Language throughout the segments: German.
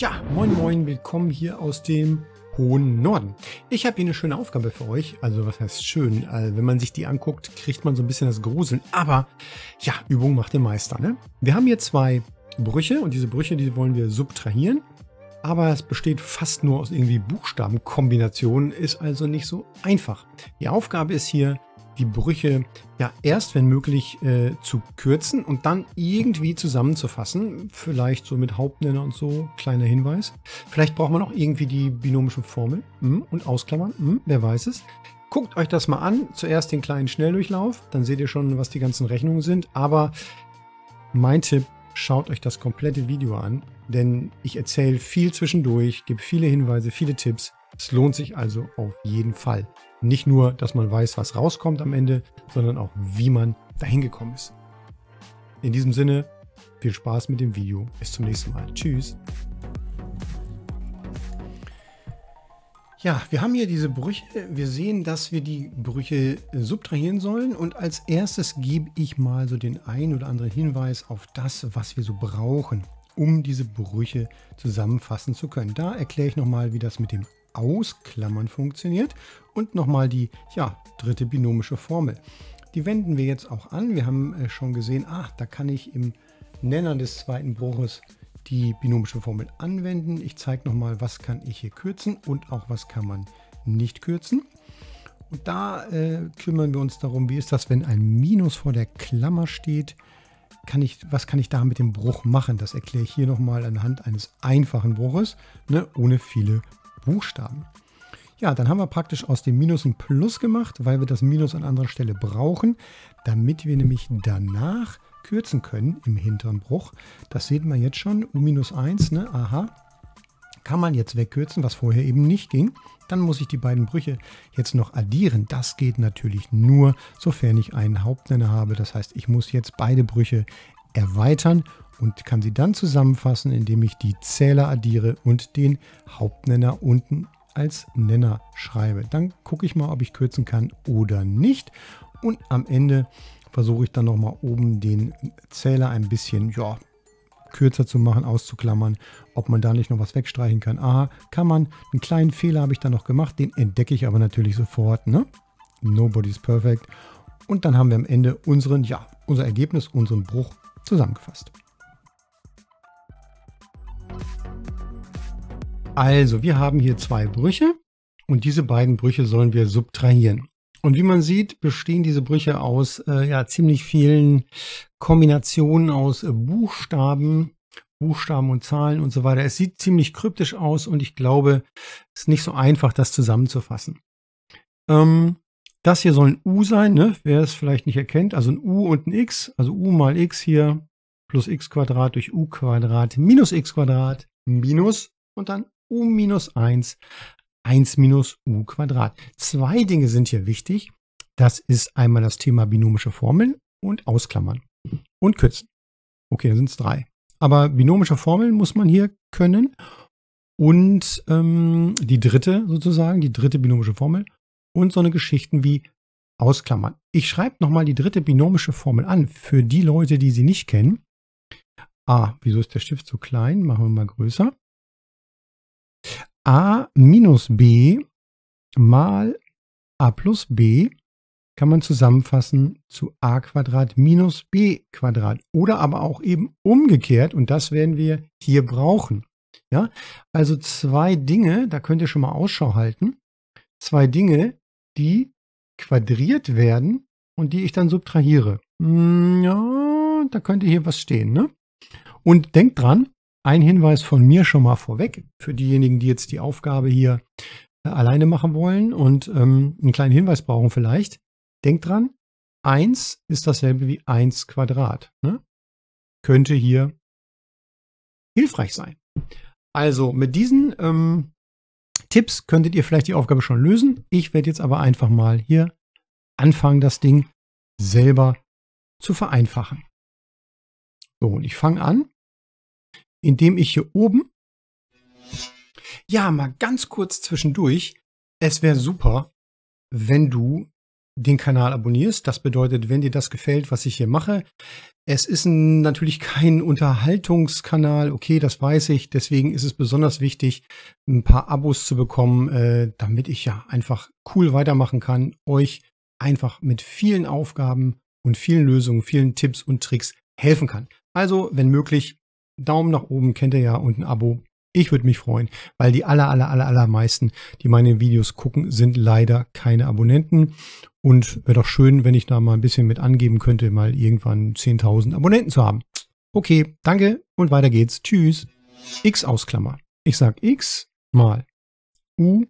Ja, moin moin, willkommen hier aus dem hohen Norden. Ich habe hier eine schöne Aufgabe für euch. Also was heißt schön? Äh, wenn man sich die anguckt, kriegt man so ein bisschen das Gruseln. Aber ja, Übung macht den Meister. Ne? Wir haben hier zwei Brüche und diese Brüche, die wollen wir subtrahieren. Aber es besteht fast nur aus irgendwie Buchstabenkombinationen, ist also nicht so einfach. Die Aufgabe ist hier, die Brüche ja erst, wenn möglich, äh, zu kürzen und dann irgendwie zusammenzufassen. Vielleicht so mit Hauptnenner und so, kleiner Hinweis. Vielleicht braucht man auch irgendwie die binomische Formel mm, hm, und Ausklammern, mm, wer weiß es. Guckt euch das mal an. Zuerst den kleinen Schnelldurchlauf, dann seht ihr schon, was die ganzen Rechnungen sind. Aber mein Tipp, schaut euch das komplette Video an, denn ich erzähle viel zwischendurch, gebe viele Hinweise, viele Tipps. Es lohnt sich also auf jeden Fall. Nicht nur, dass man weiß, was rauskommt am Ende, sondern auch, wie man dahin gekommen ist. In diesem Sinne, viel Spaß mit dem Video. Bis zum nächsten Mal. Tschüss. Ja, wir haben hier diese Brüche. Wir sehen, dass wir die Brüche subtrahieren sollen. Und als erstes gebe ich mal so den ein oder anderen Hinweis auf das, was wir so brauchen, um diese Brüche zusammenfassen zu können. Da erkläre ich nochmal, wie das mit dem Ausklammern funktioniert. Und nochmal die ja, dritte binomische Formel. Die wenden wir jetzt auch an. Wir haben äh, schon gesehen, ach, da kann ich im Nenner des zweiten Bruches die binomische Formel anwenden. Ich zeige nochmal, was kann ich hier kürzen und auch was kann man nicht kürzen. Und da äh, kümmern wir uns darum, wie ist das, wenn ein Minus vor der Klammer steht? Kann ich, was kann ich da mit dem Bruch machen? Das erkläre ich hier nochmal anhand eines einfachen Bruches, ne, ohne viele Buchstaben. Ja, dann haben wir praktisch aus dem Minus ein Plus gemacht, weil wir das Minus an anderer Stelle brauchen, damit wir nämlich danach kürzen können im hinteren Bruch. Das sieht man jetzt schon, U-1, ne? aha, kann man jetzt wegkürzen, was vorher eben nicht ging. Dann muss ich die beiden Brüche jetzt noch addieren. Das geht natürlich nur, sofern ich einen Hauptnenner habe. Das heißt, ich muss jetzt beide Brüche erweitern und kann sie dann zusammenfassen, indem ich die Zähler addiere und den Hauptnenner unten als Nenner schreibe. Dann gucke ich mal, ob ich kürzen kann oder nicht. Und am Ende versuche ich dann nochmal oben den Zähler ein bisschen ja, kürzer zu machen, auszuklammern, ob man da nicht noch was wegstreichen kann. Aha, kann man. Einen kleinen Fehler habe ich da noch gemacht, den entdecke ich aber natürlich sofort. Ne? Nobody's perfect. Und dann haben wir am Ende unseren, ja, unser Ergebnis, unseren Bruch zusammengefasst. Also, wir haben hier zwei Brüche und diese beiden Brüche sollen wir subtrahieren. Und wie man sieht, bestehen diese Brüche aus äh, ja, ziemlich vielen Kombinationen aus äh, Buchstaben, Buchstaben und Zahlen und so weiter. Es sieht ziemlich kryptisch aus und ich glaube, es ist nicht so einfach, das zusammenzufassen. Ähm, das hier soll ein U sein, ne? wer es vielleicht nicht erkennt. Also ein U und ein X, also U mal X hier plus X Quadrat durch U Quadrat minus X Quadrat minus und dann U minus 1, 1 minus U Quadrat. Zwei Dinge sind hier wichtig. Das ist einmal das Thema binomische Formeln und Ausklammern und Kürzen. Okay, dann sind es drei. Aber binomische Formeln muss man hier können. Und ähm, die dritte sozusagen, die dritte binomische Formel und so eine Geschichten wie ausklammern. Ich schreibe nochmal die dritte binomische Formel an für die Leute, die sie nicht kennen. A, wieso ist der Stift so klein? Machen wir mal größer. A minus B mal A plus B kann man zusammenfassen zu A Quadrat minus B Quadrat oder aber auch eben umgekehrt und das werden wir hier brauchen. Ja, also zwei Dinge, da könnt ihr schon mal Ausschau halten. Zwei Dinge, die quadriert werden und die ich dann subtrahiere. Mm, ja, da könnte hier was stehen. Ne? Und denkt dran, ein Hinweis von mir schon mal vorweg für diejenigen, die jetzt die Aufgabe hier äh, alleine machen wollen und ähm, einen kleinen Hinweis brauchen vielleicht. Denkt dran, 1 ist dasselbe wie 1 Quadrat. Ne? Könnte hier hilfreich sein. Also mit diesen ähm, Tipps könntet ihr vielleicht die Aufgabe schon lösen. Ich werde jetzt aber einfach mal hier anfangen, das Ding selber zu vereinfachen. So, und ich fange an, indem ich hier oben, ja, mal ganz kurz zwischendurch, es wäre super, wenn du den Kanal abonnierst. Das bedeutet, wenn dir das gefällt, was ich hier mache. Es ist ein, natürlich kein Unterhaltungskanal, okay, das weiß ich. Deswegen ist es besonders wichtig, ein paar Abos zu bekommen, äh, damit ich ja einfach cool weitermachen kann, euch einfach mit vielen Aufgaben und vielen Lösungen, vielen Tipps und Tricks helfen kann. Also, wenn möglich, Daumen nach oben kennt ihr ja und ein Abo ich würde mich freuen, weil die aller, aller, aller, allermeisten, die meine Videos gucken, sind leider keine Abonnenten. Und wäre doch schön, wenn ich da mal ein bisschen mit angeben könnte, mal irgendwann 10.000 Abonnenten zu haben. Okay, danke und weiter geht's. Tschüss. X ausklammer. Ich sag X mal U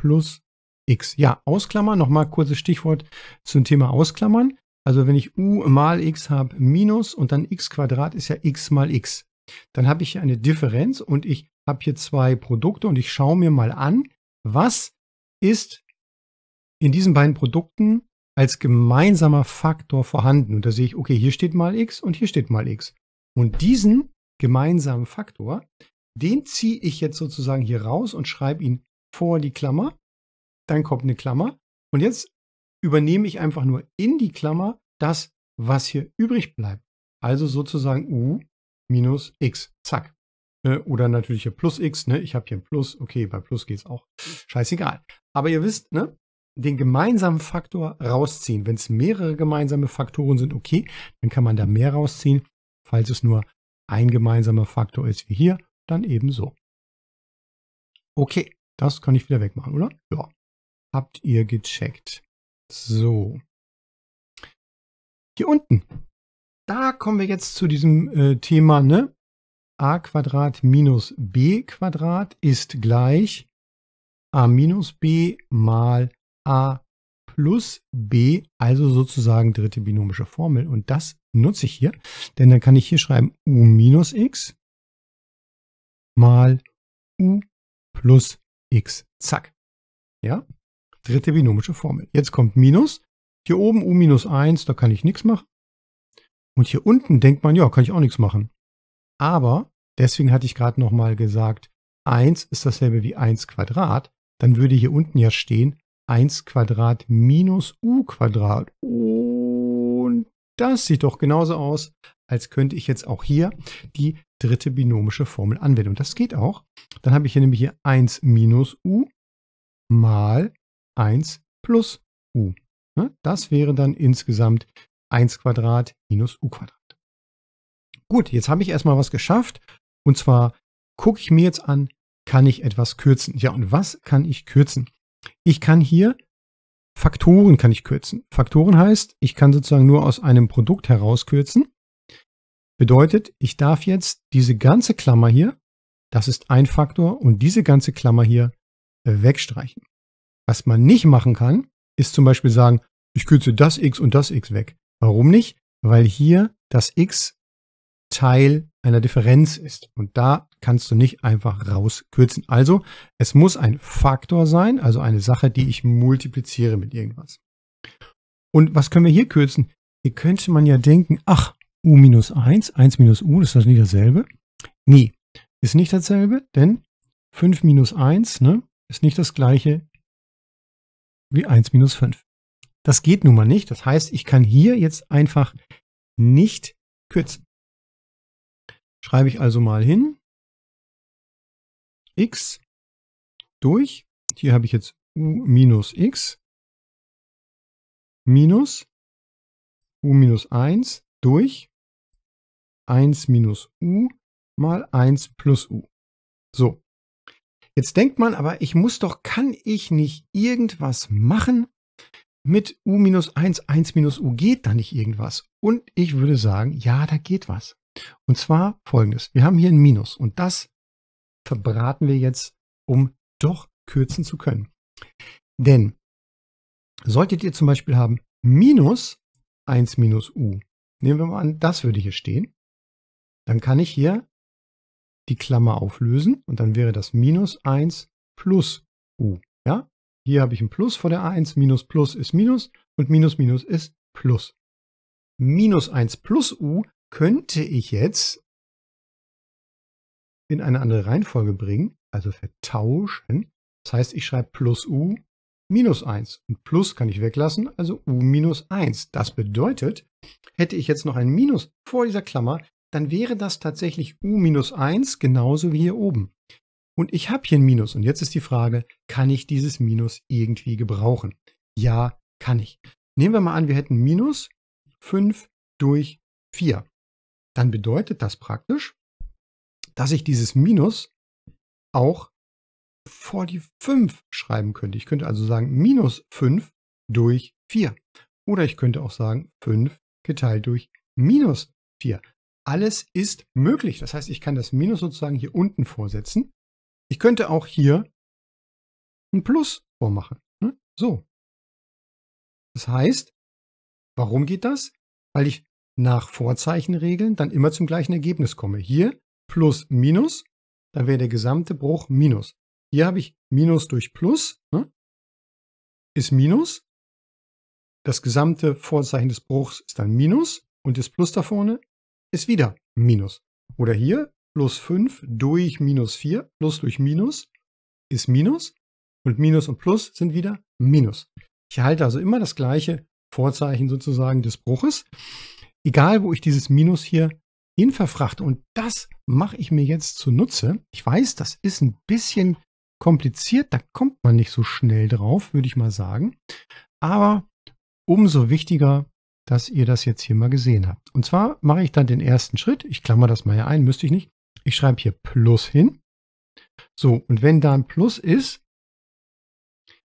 plus X. Ja, Ausklammer, nochmal kurzes Stichwort zum Thema Ausklammern. Also wenn ich U mal X habe, minus und dann X Quadrat ist ja X mal X. Dann habe ich eine Differenz und ich habe hier zwei Produkte und ich schaue mir mal an, was ist in diesen beiden Produkten als gemeinsamer Faktor vorhanden. Und da sehe ich, okay, hier steht mal x und hier steht mal x. Und diesen gemeinsamen Faktor, den ziehe ich jetzt sozusagen hier raus und schreibe ihn vor die Klammer. Dann kommt eine Klammer. Und jetzt übernehme ich einfach nur in die Klammer das, was hier übrig bleibt. Also sozusagen u minus x. Zack. Ne, oder natürlich hier plus x. Ne? Ich habe hier ein Plus. Okay, bei Plus geht es auch. Scheißegal. Aber ihr wisst, ne? den gemeinsamen Faktor rausziehen. Wenn es mehrere gemeinsame Faktoren sind, okay, dann kann man da mehr rausziehen. Falls es nur ein gemeinsamer Faktor ist wie hier, dann eben so. Okay, das kann ich wieder wegmachen, oder? Ja. Habt ihr gecheckt. So. Hier unten da kommen wir jetzt zu diesem äh, Thema, ne? a Quadrat minus b Quadrat ist gleich a minus b mal a plus b, also sozusagen dritte binomische Formel. Und das nutze ich hier, denn dann kann ich hier schreiben u minus x mal u plus x. Zack. Ja, dritte binomische Formel. Jetzt kommt Minus. Hier oben u minus 1, da kann ich nichts machen. Und hier unten denkt man, ja, kann ich auch nichts machen. Aber, deswegen hatte ich gerade nochmal gesagt, 1 ist dasselbe wie 1 Quadrat. Dann würde hier unten ja stehen 1 Quadrat minus u Quadrat. Und das sieht doch genauso aus, als könnte ich jetzt auch hier die dritte binomische Formel anwenden. Und das geht auch. Dann habe ich hier nämlich hier 1 minus u mal 1 plus u. Ne? Das wäre dann insgesamt 1 Quadrat minus u Quadrat. Gut, jetzt habe ich erstmal was geschafft. Und zwar gucke ich mir jetzt an, kann ich etwas kürzen? Ja, und was kann ich kürzen? Ich kann hier Faktoren kann ich kürzen. Faktoren heißt, ich kann sozusagen nur aus einem Produkt herauskürzen. Bedeutet, ich darf jetzt diese ganze Klammer hier, das ist ein Faktor, und diese ganze Klammer hier äh, wegstreichen. Was man nicht machen kann, ist zum Beispiel sagen, ich kürze das x und das x weg. Warum nicht? Weil hier das x Teil einer Differenz ist. Und da kannst du nicht einfach rauskürzen. Also es muss ein Faktor sein, also eine Sache, die ich multipliziere mit irgendwas. Und was können wir hier kürzen? Hier könnte man ja denken, ach, u minus 1, 1 minus u, ist das nicht dasselbe? Nee, ist nicht dasselbe, denn 5 minus 1 ne, ist nicht das gleiche wie 1 minus 5. Das geht nun mal nicht. Das heißt, ich kann hier jetzt einfach nicht kürzen. Schreibe ich also mal hin. x durch. Hier habe ich jetzt u minus x minus u minus 1 durch 1 minus u mal 1 plus u. So. Jetzt denkt man aber, ich muss doch, kann ich nicht irgendwas machen, mit U-1, 1-U geht da nicht irgendwas. Und ich würde sagen, ja, da geht was. Und zwar folgendes. Wir haben hier ein Minus und das verbraten wir jetzt, um doch kürzen zu können. Denn solltet ihr zum Beispiel haben minus 1 minus u, nehmen wir mal an, das würde hier stehen, dann kann ich hier die Klammer auflösen und dann wäre das minus 1 plus u. Hier habe ich ein Plus vor der A1, Minus Plus ist Minus und Minus Minus ist Plus. Minus 1 plus U könnte ich jetzt in eine andere Reihenfolge bringen, also vertauschen. Das heißt, ich schreibe plus U minus 1 und plus kann ich weglassen, also U minus 1. Das bedeutet, hätte ich jetzt noch ein Minus vor dieser Klammer, dann wäre das tatsächlich U minus 1 genauso wie hier oben. Und ich habe hier ein Minus. Und jetzt ist die Frage, kann ich dieses Minus irgendwie gebrauchen? Ja, kann ich. Nehmen wir mal an, wir hätten Minus 5 durch 4. Dann bedeutet das praktisch, dass ich dieses Minus auch vor die 5 schreiben könnte. Ich könnte also sagen minus 5 durch 4. Oder ich könnte auch sagen 5 geteilt durch minus 4. Alles ist möglich. Das heißt, ich kann das Minus sozusagen hier unten vorsetzen ich könnte auch hier ein Plus vormachen. Ne? So. Das heißt, warum geht das? Weil ich nach Vorzeichenregeln dann immer zum gleichen Ergebnis komme. Hier plus minus, dann wäre der gesamte Bruch minus. Hier habe ich minus durch plus, ne? ist minus. Das gesamte Vorzeichen des Bruchs ist dann minus und das plus da vorne ist wieder minus. Oder hier plus 5 durch minus 4, plus durch minus ist minus und minus und plus sind wieder minus. Ich erhalte also immer das gleiche Vorzeichen sozusagen des Bruches, egal wo ich dieses Minus hier hin verfrachte. Und das mache ich mir jetzt zunutze. Ich weiß, das ist ein bisschen kompliziert, da kommt man nicht so schnell drauf, würde ich mal sagen. Aber umso wichtiger, dass ihr das jetzt hier mal gesehen habt. Und zwar mache ich dann den ersten Schritt. Ich klammer das mal hier ein, müsste ich nicht. Ich schreibe hier Plus hin. So, und wenn da ein Plus ist,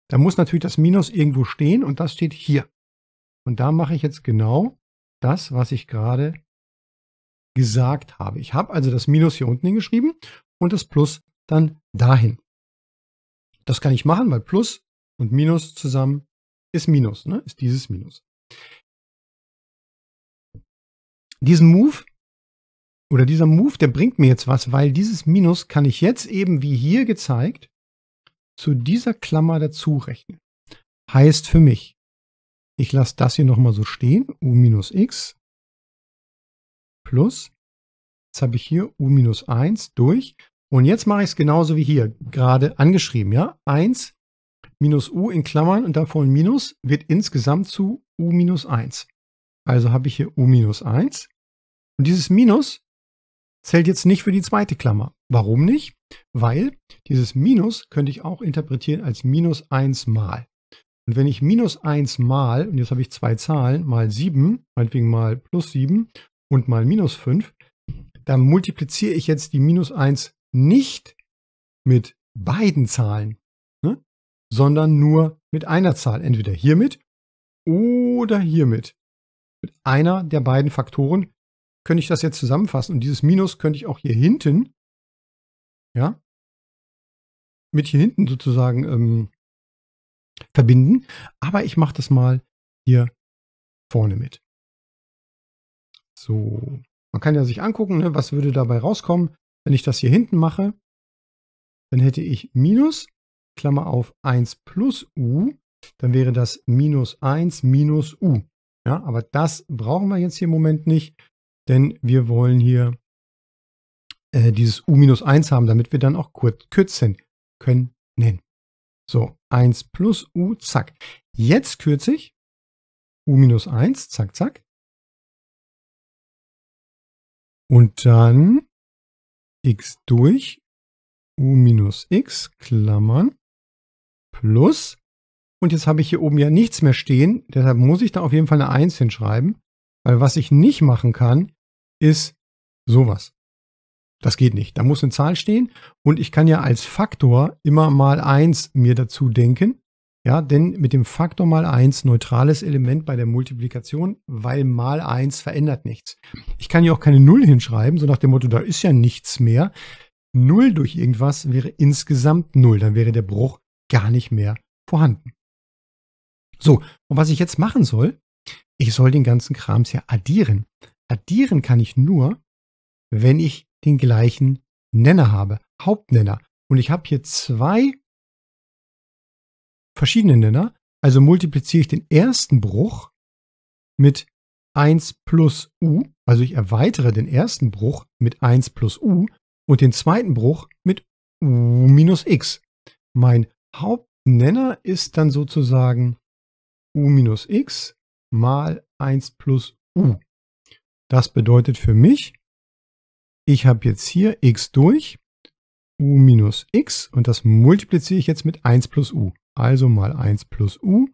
dann muss natürlich das Minus irgendwo stehen und das steht hier. Und da mache ich jetzt genau das, was ich gerade gesagt habe. Ich habe also das Minus hier unten hingeschrieben und das Plus dann dahin. Das kann ich machen, weil Plus und Minus zusammen ist Minus, ne? ist dieses Minus. Diesen Move oder dieser Move, der bringt mir jetzt was, weil dieses Minus kann ich jetzt eben wie hier gezeigt zu dieser Klammer dazu rechnen. Heißt für mich, ich lasse das hier nochmal so stehen, u minus x plus, jetzt habe ich hier u minus 1 durch und jetzt mache ich es genauso wie hier, gerade angeschrieben, ja, 1 minus u in Klammern und davon minus wird insgesamt zu u minus 1. Also habe ich hier u minus 1 und dieses Minus zählt jetzt nicht für die zweite Klammer. Warum nicht? Weil dieses Minus könnte ich auch interpretieren als minus 1 mal. Und wenn ich minus 1 mal, und jetzt habe ich zwei Zahlen, mal 7, meinetwegen mal plus 7 und mal minus 5, dann multipliziere ich jetzt die minus 1 nicht mit beiden Zahlen, ne? sondern nur mit einer Zahl. Entweder hiermit oder hiermit. Mit einer der beiden Faktoren könnte ich das jetzt zusammenfassen. Und dieses Minus könnte ich auch hier hinten, ja, mit hier hinten sozusagen ähm, verbinden. Aber ich mache das mal hier vorne mit. So, man kann ja sich angucken, ne, was würde dabei rauskommen, wenn ich das hier hinten mache. Dann hätte ich Minus, Klammer auf 1 plus U, dann wäre das Minus 1 minus U. Ja, aber das brauchen wir jetzt hier im Moment nicht denn wir wollen hier äh, dieses U-1 haben, damit wir dann auch kurz kürzen können. So, 1 plus U, zack. Jetzt kürze ich U-1, zack, zack. Und dann x durch u minus x, Klammern, plus. Und jetzt habe ich hier oben ja nichts mehr stehen, deshalb muss ich da auf jeden Fall eine 1 hinschreiben, weil was ich nicht machen kann, ist sowas. Das geht nicht. Da muss eine Zahl stehen und ich kann ja als Faktor immer mal 1 mir dazu denken. Ja, denn mit dem Faktor mal 1 neutrales Element bei der Multiplikation, weil mal 1 verändert nichts. Ich kann ja auch keine 0 hinschreiben, so nach dem Motto, da ist ja nichts mehr. 0 durch irgendwas wäre insgesamt 0. Dann wäre der Bruch gar nicht mehr vorhanden. So, und was ich jetzt machen soll, ich soll den ganzen Krams ja addieren. Addieren kann ich nur, wenn ich den gleichen Nenner habe, Hauptnenner. Und ich habe hier zwei verschiedene Nenner, also multipliziere ich den ersten Bruch mit 1 plus u, also ich erweitere den ersten Bruch mit 1 plus u und den zweiten Bruch mit u minus x. Mein Hauptnenner ist dann sozusagen u minus x mal 1 plus u. Das bedeutet für mich, ich habe jetzt hier x durch, u minus x und das multipliziere ich jetzt mit 1 plus u. Also mal 1 plus u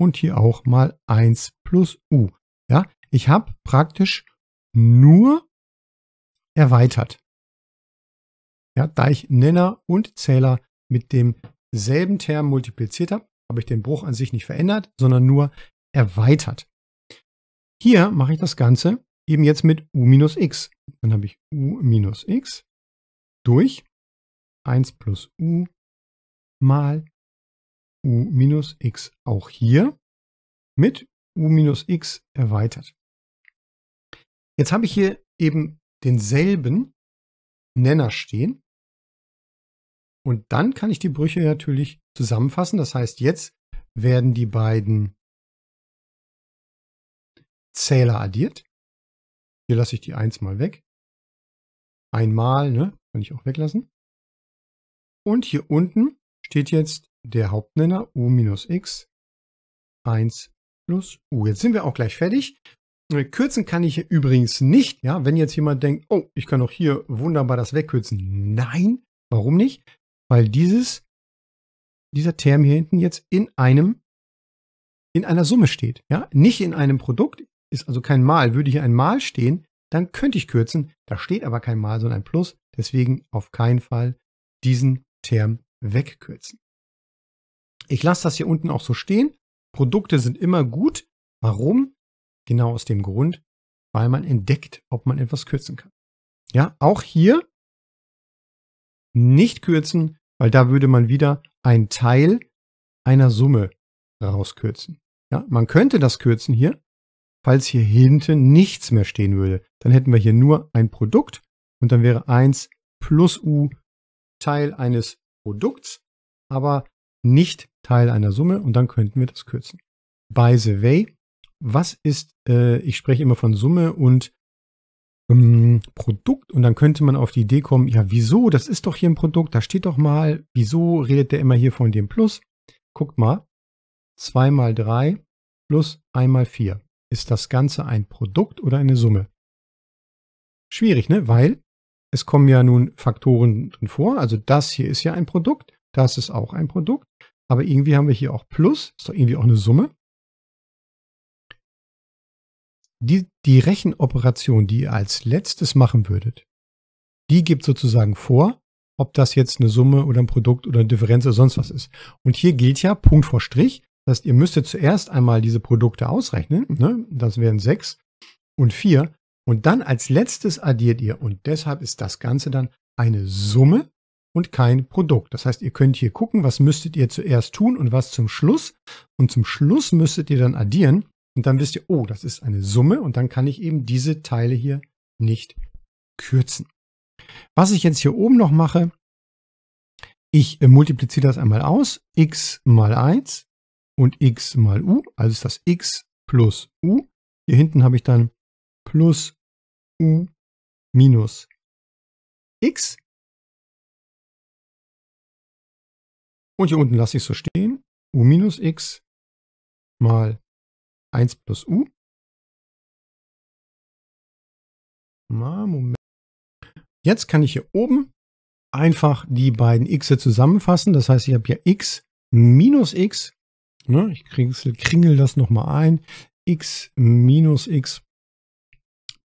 und hier auch mal 1 plus u. Ja, ich habe praktisch nur erweitert. Ja, da ich Nenner und Zähler mit demselben Term multipliziert habe, habe ich den Bruch an sich nicht verändert, sondern nur erweitert. Hier mache ich das Ganze eben jetzt mit u minus x. Dann habe ich u minus x durch 1 plus u mal u minus x. Auch hier mit u minus x erweitert. Jetzt habe ich hier eben denselben Nenner stehen. Und dann kann ich die Brüche natürlich zusammenfassen. Das heißt, jetzt werden die beiden Zähler addiert. Hier lasse ich die 1 mal weg. Einmal, ne? Kann ich auch weglassen. Und hier unten steht jetzt der Hauptnenner u minus x 1 plus u. Jetzt sind wir auch gleich fertig. Kürzen kann ich übrigens nicht. Ja, wenn jetzt jemand denkt, oh, ich kann auch hier wunderbar das wegkürzen. Nein, warum nicht? Weil dieses, dieser Term hier hinten jetzt in einem, in einer Summe steht. Ja, nicht in einem Produkt, ist also kein Mal. Würde hier ein Mal stehen, dann könnte ich kürzen. Da steht aber kein Mal, sondern ein Plus. Deswegen auf keinen Fall diesen Term wegkürzen. Ich lasse das hier unten auch so stehen. Produkte sind immer gut. Warum? Genau aus dem Grund, weil man entdeckt, ob man etwas kürzen kann. Ja, auch hier nicht kürzen, weil da würde man wieder einen Teil einer Summe rauskürzen. Ja, man könnte das kürzen hier, falls hier hinten nichts mehr stehen würde. Dann hätten wir hier nur ein Produkt und dann wäre 1 plus u Teil eines Produkts, aber nicht Teil einer Summe und dann könnten wir das kürzen. By the way, was ist, äh, ich spreche immer von Summe und ähm, Produkt und dann könnte man auf die Idee kommen, ja wieso, das ist doch hier ein Produkt, da steht doch mal, wieso redet der immer hier von dem Plus? Guckt mal, 2 mal 3 plus 1 mal 4. Ist das Ganze ein Produkt oder eine Summe? Schwierig, ne? Weil es kommen ja nun Faktoren drin vor. Also das hier ist ja ein Produkt, das ist auch ein Produkt. Aber irgendwie haben wir hier auch Plus, ist doch irgendwie auch eine Summe. Die, die Rechenoperation, die ihr als letztes machen würdet, die gibt sozusagen vor, ob das jetzt eine Summe oder ein Produkt oder eine Differenz oder sonst was ist. Und hier gilt ja Punkt vor Strich, das heißt, ihr müsstet zuerst einmal diese Produkte ausrechnen. Mhm. Ne? Das wären sechs und vier. Und dann als letztes addiert ihr. Und deshalb ist das Ganze dann eine Summe und kein Produkt. Das heißt, ihr könnt hier gucken, was müsstet ihr zuerst tun und was zum Schluss. Und zum Schluss müsstet ihr dann addieren. Und dann wisst ihr, oh, das ist eine Summe. Und dann kann ich eben diese Teile hier nicht kürzen. Was ich jetzt hier oben noch mache, ich äh, multipliziere das einmal aus. x mal 1 und x mal u, also ist das x plus u. Hier hinten habe ich dann plus u minus x. Und hier unten lasse ich es so stehen. u minus x mal 1 plus u. Moment. Jetzt kann ich hier oben einfach die beiden x zusammenfassen. Das heißt, ich habe hier x minus x Ne? Ich kringel, kringel das nochmal ein. x minus x.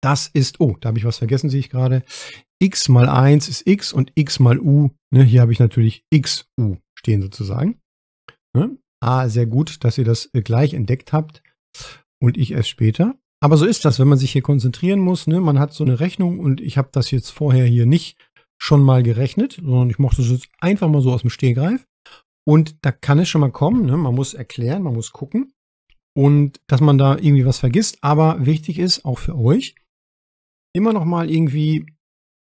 Das ist, oh, da habe ich was vergessen, sehe ich gerade. x mal 1 ist x und x mal u. Ne? Hier habe ich natürlich x u stehen sozusagen. Ne? Ah, sehr gut, dass ihr das äh, gleich entdeckt habt und ich erst später. Aber so ist das, wenn man sich hier konzentrieren muss. Ne? Man hat so eine Rechnung und ich habe das jetzt vorher hier nicht schon mal gerechnet, sondern ich mochte es jetzt einfach mal so aus dem Stehgreif. Und da kann es schon mal kommen, ne? man muss erklären, man muss gucken und dass man da irgendwie was vergisst. Aber wichtig ist auch für euch, immer noch mal irgendwie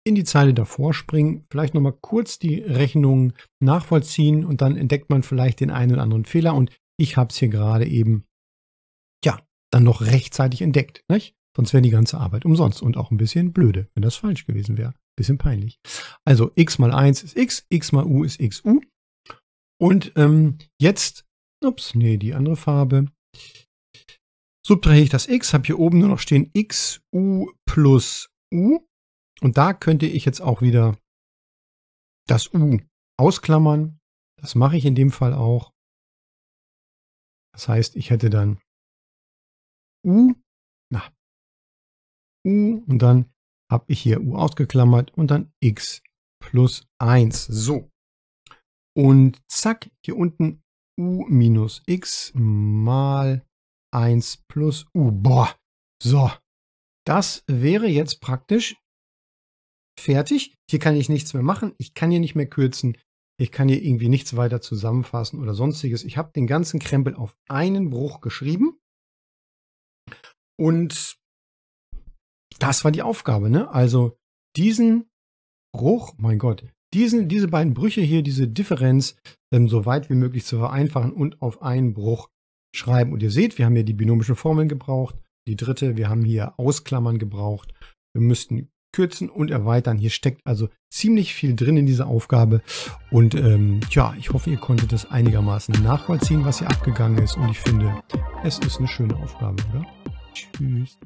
in die Zeile davor springen, vielleicht noch mal kurz die Rechnung nachvollziehen und dann entdeckt man vielleicht den einen oder anderen Fehler. Und ich habe es hier gerade eben, ja, dann noch rechtzeitig entdeckt. Nicht? Sonst wäre die ganze Arbeit umsonst und auch ein bisschen blöde, wenn das falsch gewesen wäre. Bisschen peinlich. Also x mal 1 ist x, x mal u ist x, u. Und ähm, jetzt, ups, nee, die andere Farbe. Subtrahiere ich das x, habe hier oben nur noch stehen x, u plus u. Und da könnte ich jetzt auch wieder das u ausklammern. Das mache ich in dem Fall auch. Das heißt, ich hätte dann u, na, u und dann habe ich hier u ausgeklammert und dann x plus 1. So. Und zack, hier unten u minus x mal 1 plus u. Boah, so. Das wäre jetzt praktisch fertig. Hier kann ich nichts mehr machen. Ich kann hier nicht mehr kürzen. Ich kann hier irgendwie nichts weiter zusammenfassen oder sonstiges. Ich habe den ganzen Krempel auf einen Bruch geschrieben. Und das war die Aufgabe, ne? Also diesen Bruch, mein Gott, diesen, diese beiden Brüche hier, diese Differenz, ähm, so weit wie möglich zu vereinfachen und auf einen Bruch schreiben. Und ihr seht, wir haben hier die binomischen Formeln gebraucht, die dritte, wir haben hier Ausklammern gebraucht, wir müssten kürzen und erweitern. Hier steckt also ziemlich viel drin in dieser Aufgabe. Und ähm, ja, ich hoffe, ihr konntet das einigermaßen nachvollziehen, was hier abgegangen ist. Und ich finde, es ist eine schöne Aufgabe, oder? Tschüss.